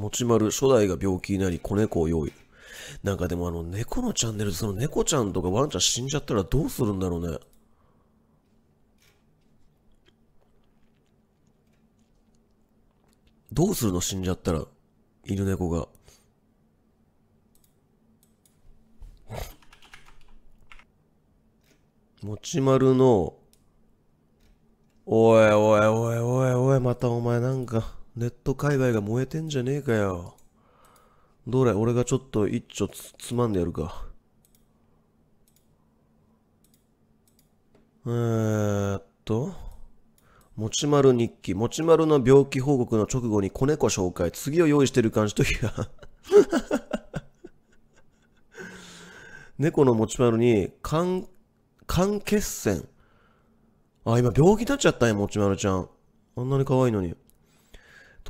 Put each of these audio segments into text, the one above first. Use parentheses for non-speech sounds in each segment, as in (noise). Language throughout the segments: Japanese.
もち丸、初代が病気になり、子猫を用意。なんかでもあの、猫のチャンネルでその猫ちゃんとかワンちゃん死んじゃったらどうするんだろうね。どうするの死んじゃったら、犬猫が。もち丸の、おいおいおいおいおい、またお前なんか。ネット界隈が燃えてんじゃねえかよ。どれ、俺がちょっと一丁つ、つまんでやるか。えーっと。もちまる日記。もちまるの病気報告の直後に子猫紹介。次を用意してる感じときが。猫のもちまるに、肝、肝血栓。あ、今病気になっちゃったよ、もちまるちゃん。あんなに可愛いのに。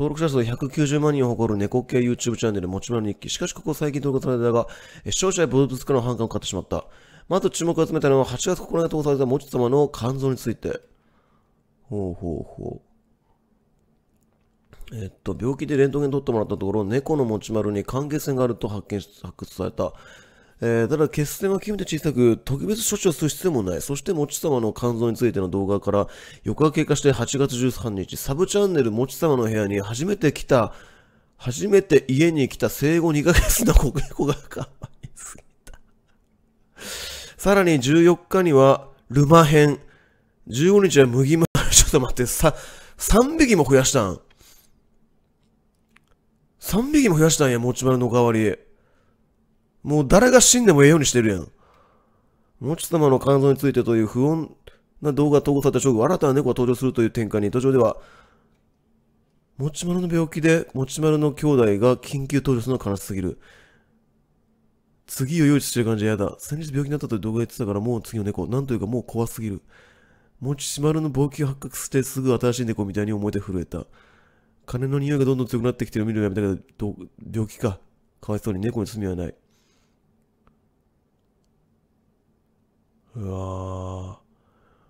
登録者数190万人を誇る猫系 YouTube チャンネルもちまる日記。しかしここ最近投稿されたが、視聴者や動物からの反感を買ってしまった。まず注目を集めたのは8月9日に投稿されたもち様の肝臓について。ほうほうほう。えっと、病気でレントゲン取ってもらったところ、猫の持ち丸に関係性があると発見し、発掘された。えー、ただ血栓は極めて小さく、特別処置をする必要もない。そしてもち様の肝臓についての動画から、4日経過して8月13日、サブチャンネルもち様の部屋に初めて来た、初めて家に来た生後2ヶ月の子猫がわいすぎた。さらに14日には、ルマ編。15日は麦丸。ちょっと待って、さ、3匹も増やしたん。3匹も増やしたんや、持ち丸の代わり。もう誰が死んでもええようにしてるやん。持ち様の肝臓についてという不穏な動画投稿された直後、新たな猫が登場するという展開に、途上では、持ち丸の病気で持ち丸の兄弟が緊急登場するのは悲しすぎる。次を用意してる感じは嫌だ。先日病気になったという動画言ってたからもう次の猫。なんというかもう怖すぎる。持ち丸の病気を発覚してすぐ新しい猫みたいに思えて震えた。金の匂いがどんどん強くなってきてる見るのやめたけど、病気か。かわいそうに猫に罪はない。うわ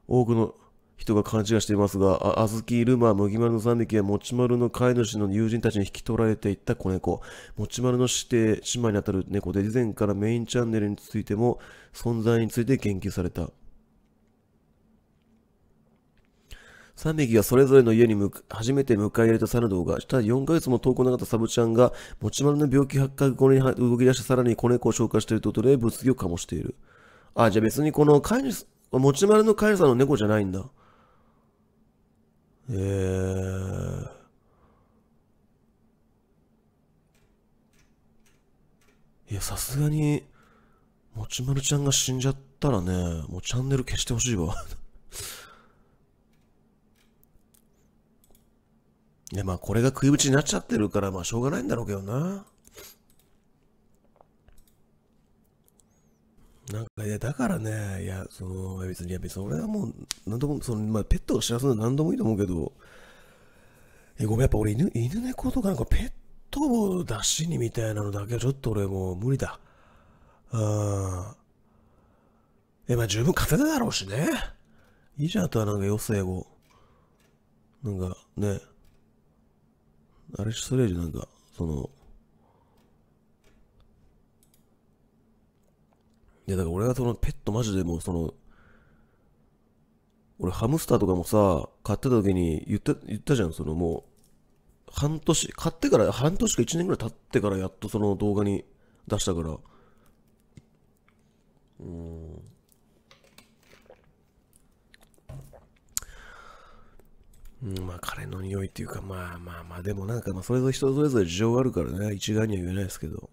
多くの人が勘違いしていますが、あずき、ルマ、麦丸の3匹は、もち丸の飼い主の友人たちに引き取られていった子猫。もち丸の指定、姉妹にあたる猫で、以前からメインチャンネルについても、存在について言及された。3匹がそれぞれの家にく、初めて迎え入れた猿動画。した4ヶ月も投稿なかったサブちゃんが、もち丸の病気発覚後に動き出したさらに子猫を紹介しているということで物議を醸している。あ、じゃあ別にこの飼い主、持ち丸の飼い主さんの猫じゃないんだ。えー。いや、さすがに、もちまるちゃんが死んじゃったらね、もうチャンネル消してほしいわ (laughs) いや、まあこれが食いぶちになっちゃってるから、まあしょうがないんだろうけどな。なんか、いや、だからね、いや、その、別に、いや、別に俺はもう、何度も、その、まあ、ペットを知らすのは何度もいいと思うけど、え、ごめん、やっぱ俺犬、犬猫とかなんかペットを出しにみたいなのだけはちょっと俺もう無理だ。うん。え、まあ十分勝てただろうしね。いいじゃん、あとはなんか余生を。なんかね、あれそれよりなんか、その、いや、だから俺はそのペットマジでもうその、俺ハムスターとかもさ、買ってた時に言った、言ったじゃん、そのもう、半年、買ってから半年か1年ぐらい経ってからやっとその動画に出したから。うん。うん、まあ、彼の匂いっていうか、まあまあまあ、でもなんか、まあ、それぞれ人それぞれ事情があるからね、一概には言えないですけど。